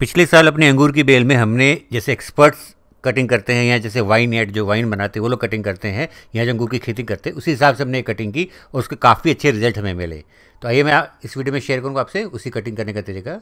पिछले साल अपने अंगूर की बेल में हमने जैसे एक्सपर्ट्स कटिंग करते हैं या जैसे वाइन एड जो वाइन बनाते हैं वो लोग कटिंग करते हैं या जो अंगूर की खेती करते हैं उसी हिसाब से हमने कटिंग की और उसके काफ़ी अच्छे रिजल्ट हमें मिले तो आइए मैं इस वीडियो में शेयर करूँगा आपसे उसी कटिंग करने का तरीका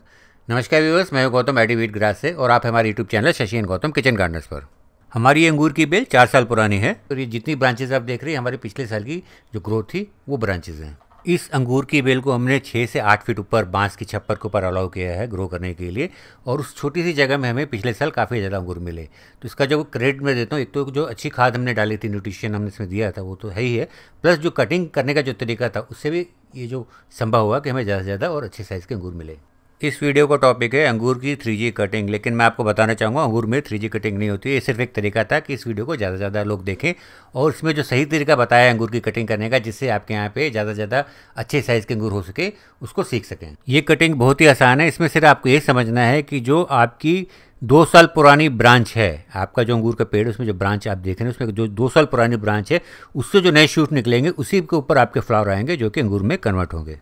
नमस्कार व्यवर्स मैं गौतम एडीवीट ग्रास से और आप हमारे YouTube channel Shashin Gautam kitchen gardeners पर हमारी ये अंगूर की बेल चार साल पुरानी है और ये जितनी ब्रांचेज आप देख रहे हैं हमारे पिछले साल की जो ग्रोथ थी वो ब्रांचेज हैं इस अंगूर की बेल को हमने छः से आठ फीट ऊपर बांस की छप्पर के ऊपर अलाउ किया है ग्रो करने के लिए और उस छोटी सी जगह में हमें पिछले साल काफ़ी ज़्यादा अंगूर मिले तो इसका जो क्रेडिट मैं देता हूँ एक तो जो अच्छी खाद हमने डाली थी न्यूट्रिशन हमने इसमें दिया था वो तो है ही है प्लस जो कटिंग करने का जो तरीका था उससे भी ये जो संभव हुआ कि हमें ज़्यादा से ज़्यादा और अच्छे साइज़ के अंगूर मिले इस वीडियो का टॉपिक है अंगूर की थ्री कटिंग लेकिन मैं आपको बताना चाहूँगा अंगूर में थ्री कटिंग नहीं होती ये सिर्फ एक तरीका था कि इस वीडियो को ज़्यादा से ज़्यादा लोग देखें और इसमें जो सही तरीका बताया अंगूर की कटिंग करने का जिससे आपके यहाँ पे ज़्यादा से ज़्यादा अच्छे साइज़ के अंगूर हो सके उसको सीख सकें ये कटिंग बहुत ही आसान है इसमें सिर्फ आपको ये समझना है कि जो आपकी दो साल पुरानी ब्रांच है आपका जो अंगूर का पेड़ उसमें जो ब्रांच आप देख रहे हैं उसमें जो दो साल पुरानी ब्रांच है उससे जो नए शूट निकलेंगे उसी के ऊपर आपके फ्लावर आएंगे जो कि अंगूर में कन्वर्ट होंगे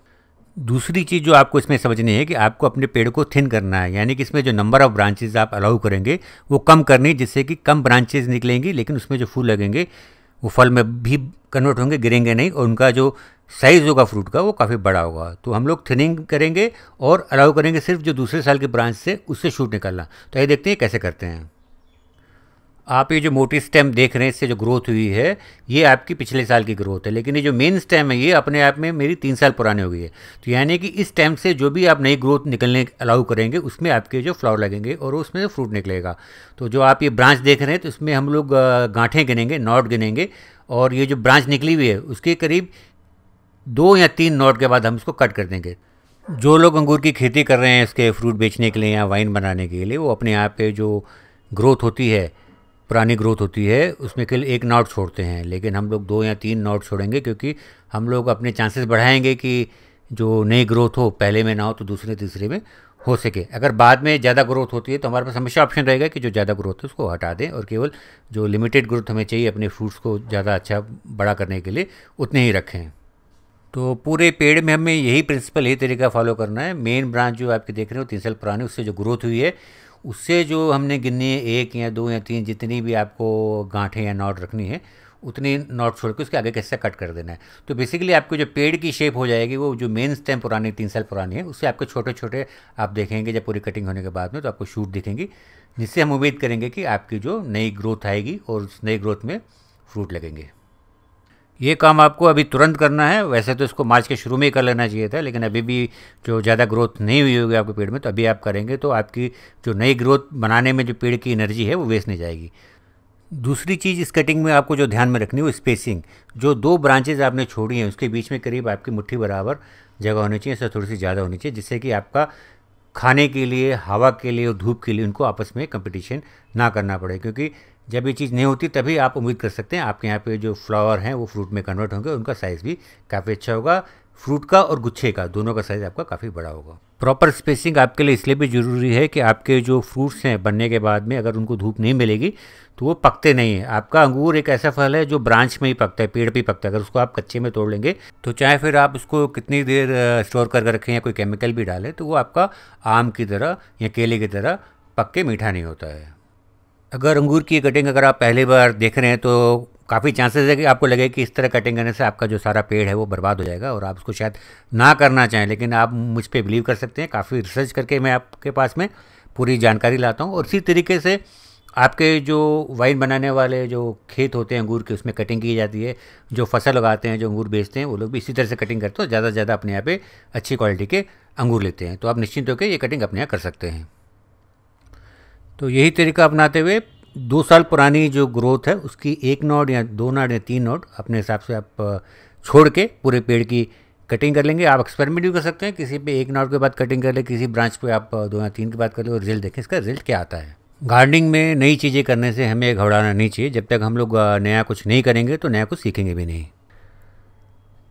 दूसरी चीज़ जो आपको इसमें समझनी है कि आपको अपने पेड़ को थिन करना है यानी कि इसमें जो नंबर ऑफ ब्रांचेज आप अलाउ करेंगे वो कम करनी जिससे कि कम ब्रांचेज निकलेंगी लेकिन उसमें जो फूल लगेंगे वो फल में भी कन्वर्ट होंगे गिरेंगे नहीं और उनका जो साइज़ होगा फ्रूट का वो काफ़ी बड़ा होगा तो हम लोग थिनिंग करेंगे और अलाउ करेंगे सिर्फ जो दूसरे साल के ब्रांच से उससे शूट निकालना तो ये देखते हैं कैसे करते हैं आप ये जो मोटी स्टेम देख रहे हैं इससे जो ग्रोथ हुई है ये आपकी पिछले साल की ग्रोथ है लेकिन ये जो मेन स्टेम है ये अपने आप में मेरी तीन साल पुरानी हो गई है तो यानी कि इस स्टेम से जो भी आप नई ग्रोथ निकलने अलाउ करेंगे उसमें आपके जो फ्लावर लगेंगे और उसमें फ्रूट निकलेगा तो जो आप ये ब्रांच देख रहे हैं तो उसमें हम लोग गांठें गिनेंगे नॉट गिनेंगे और ये जो ब्रांच निकली हुई है उसके करीब दो या तीन नॉट के बाद हम इसको कट कर देंगे जो लोग अंगूर की खेती कर रहे हैं इसके फ्रूट बेचने के लिए या वाइन बनाने के लिए वो अपने आप पे जो ग्रोथ होती है पुरानी ग्रोथ होती है उसमें केवल एक नॉट छोड़ते हैं लेकिन हम लोग दो या तीन नॉट छोड़ेंगे क्योंकि हम लोग अपने चांसेस बढ़ाएंगे कि जो नई ग्रोथ हो पहले में ना हो तो दूसरे तीसरे में हो सके अगर बाद में ज़्यादा ग्रोथ होती है तो हमारे पास हमेशा ऑप्शन रहेगा कि जो ज़्यादा ग्रोथ है उसको हटा दें और केवल जो लिमिटेड ग्रोथ हमें चाहिए अपने फ्रूट्स को ज़्यादा अच्छा बड़ा करने के लिए उतने ही रखें तो पूरे पेड़ में हमें यही प्रिंसिपल यही तरीका फॉलो करना है मेन ब्रांच जो आपके देख रहे हो तीन साल पुरानी उससे जो ग्रोथ हुई है उससे जो हमने गिनने एक या दो या तीन जितनी भी आपको गांठें या नॉट रखनी है उतनी नॉट छोड़ के उसके आगे कैसे कट कर देना है तो बेसिकली आपको जो पेड़ की शेप हो जाएगी वो जो मेन स्टेम पुरानी तीन साल पुरानी है उससे आपके छोटे छोटे आप देखेंगे जब पूरी कटिंग होने के बाद में तो आपको शूट दिखेंगी जिससे हम उम्मीद करेंगे कि आपकी जो नई ग्रोथ आएगी और उस नई ग्रोथ में फ्रूट लगेंगे ये काम आपको अभी तुरंत करना है वैसे तो इसको मार्च के शुरू में ही कर लेना चाहिए था लेकिन अभी भी जो ज़्यादा ग्रोथ नहीं हुई होगी आपके पेड़ में तो अभी आप करेंगे तो आपकी जो नई ग्रोथ बनाने में जो पेड़ की एनर्जी है वो वेस्ट नहीं जाएगी दूसरी चीज़ इस कटिंग में आपको जो ध्यान में रखनी है वो स्पेसिंग जो दो ब्रांचेज आपने छोड़ी हैं उसके बीच में करीब आपकी मुट्ठी बराबर जगह होनी चाहिए ऐसा थोड़ी सी ज़्यादा होनी चाहिए जिससे कि आपका खाने के लिए हवा के लिए और धूप के लिए उनको आपस में कंपटीशन ना करना पड़े क्योंकि जब ये चीज़ नहीं होती तभी आप उम्मीद कर सकते हैं आपके यहाँ पे जो फ्लावर हैं वो फ्रूट में कन्वर्ट होंगे उनका साइज़ भी काफ़ी अच्छा होगा फ्रूट का और गुच्छे का दोनों का साइज़ आपका काफ़ी बड़ा होगा प्रॉपर स्पेसिंग आपके लिए इसलिए भी ज़रूरी है कि आपके जो फ्रूट्स हैं बनने के बाद में अगर उनको धूप नहीं मिलेगी तो वो पकते नहीं है आपका अंगूर एक ऐसा फल है जो ब्रांच में ही पकता है पेड़ पर पकता है अगर उसको आप कच्चे में तोड़ लेंगे तो चाहे फिर आप उसको कितनी देर स्टोर करके रखें या कोई केमिकल भी डालें तो वो आपका आम की तरह या केले की तरह पक के मीठा नहीं होता है अगर अंगूर की कटिंग अगर आप पहली बार देख रहे हैं तो काफ़ी चांसेस है कि आपको लगे कि इस तरह कटिंग करने से आपका जो सारा पेड़ है वो बर्बाद हो जाएगा और आप उसको शायद ना करना चाहें लेकिन आप मुझ पर बिलीव कर सकते हैं काफ़ी रिसर्च करके मैं आपके पास में पूरी जानकारी लाता हूँ और इसी तरीके से आपके जो वाइन बनाने वाले जो खेत होते हैं अंगूर के उसमें कटिंग की जाती है जो फसल उगाते हैं जो अंगूर बेचते हैं वो लोग भी इसी तरह से कटिंग करते हैं ज़्यादा से ज़्यादा अपने यहाँ पे अच्छी क्वालिटी के अंगूर लेते हैं तो आप निश्चिंत होकर ये कटिंग अपने यहाँ कर सकते हैं तो यही तरीका अपनाते हुए दो साल पुरानी जो ग्रोथ है उसकी एक नोड या दो नोड या तीन नोड अपने हिसाब से आप छोड़ के पूरे पेड़ की कटिंग कर लेंगे आप एक्सपेरिमेंट भी कर सकते हैं किसी पे एक नोड के बाद कटिंग कर ले किसी ब्रांच पे आप दो या तीन के बाद कर ले और रिजल्ट देखें इसका रिजल्ट क्या आता है गार्डनिंग में नई चीज़ें करने से हमें घबराना नहीं चाहिए जब तक हम लोग नया कुछ नहीं करेंगे तो नया कुछ सीखेंगे भी नहीं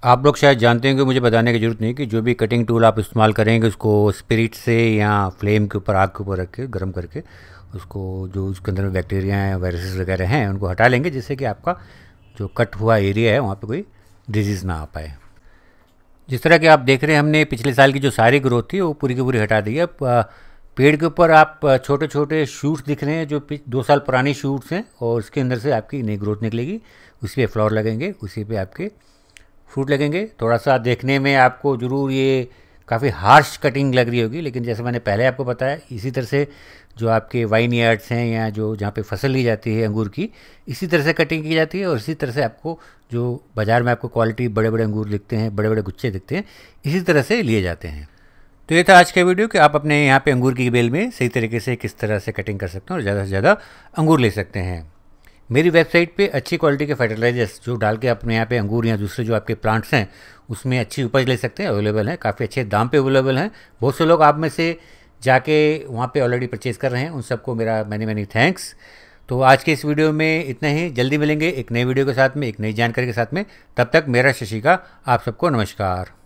आप लोग शायद जानते होंगे मुझे बताने की ज़रूरत नहीं कि जो भी कटिंग टूल आप इस्तेमाल करेंगे उसको स्पिरिट से या फ्लेम के ऊपर आग के ऊपर रख के गर्म करके उसको जो उसके अंदर में बैक्टीरिया हैं वायरसेस वगैरह हैं उनको हटा लेंगे जिससे कि आपका जो कट हुआ एरिया है वहाँ पर कोई डिजीज़ ना आ पाए जिस तरह के आप देख रहे हैं हमने पिछले साल की जो सारी ग्रोथ थी वो पूरी की पूरी हटा दी है पेड़ के ऊपर आप छोटे छोटे शूट्स दिख रहे हैं जो दो साल पुरानी शूट्स हैं और उसके अंदर से आपकी नई ग्रोथ निकलेगी उसी पे फ्लावर लगेंगे उसी पे आपके फ्रूट लगेंगे थोड़ा सा देखने में आपको ज़रूर ये काफ़ी हार्श कटिंग लग रही होगी लेकिन जैसे मैंने पहले आपको बताया इसी तरह से जो आपके वाइन यार्ड्स हैं या जो जहाँ पे फसल ली जाती है अंगूर की इसी तरह से कटिंग की जाती है और इसी तरह से आपको जो बाज़ार में आपको क्वालिटी बड़े बड़े अंगूर दिखते हैं बड़े बड़े गुच्छे दिखते हैं इसी तरह से लिए जाते हैं तो ये था आज का वीडियो कि आप अपने यहाँ पे अंगूर की बेल में सही तरीके से किस तरह से कटिंग कर सकते हैं और ज़्यादा से ज़्यादा अंगूर ले सकते हैं मेरी वेबसाइट पे अच्छी क्वालिटी के फर्टिलाइजर्स जो डाल के अपने यहाँ पे अंगूर या दूसरे जो आपके प्लांट्स हैं उसमें अच्छी उपज ले सकते हैं अवेलेबल हैं काफ़ी अच्छे दाम पे अवेलेबल हैं बहुत से लोग आप में से जाके वहाँ पे ऑलरेडी परचेज़ कर रहे हैं उन सबको मेरा मैनी मैनी थैंक्स तो आज के इस वीडियो में इतना ही जल्दी मिलेंगे एक नई वीडियो के साथ में एक नई जानकारी के साथ में तब तक मेरा शशि का आप सबको नमस्कार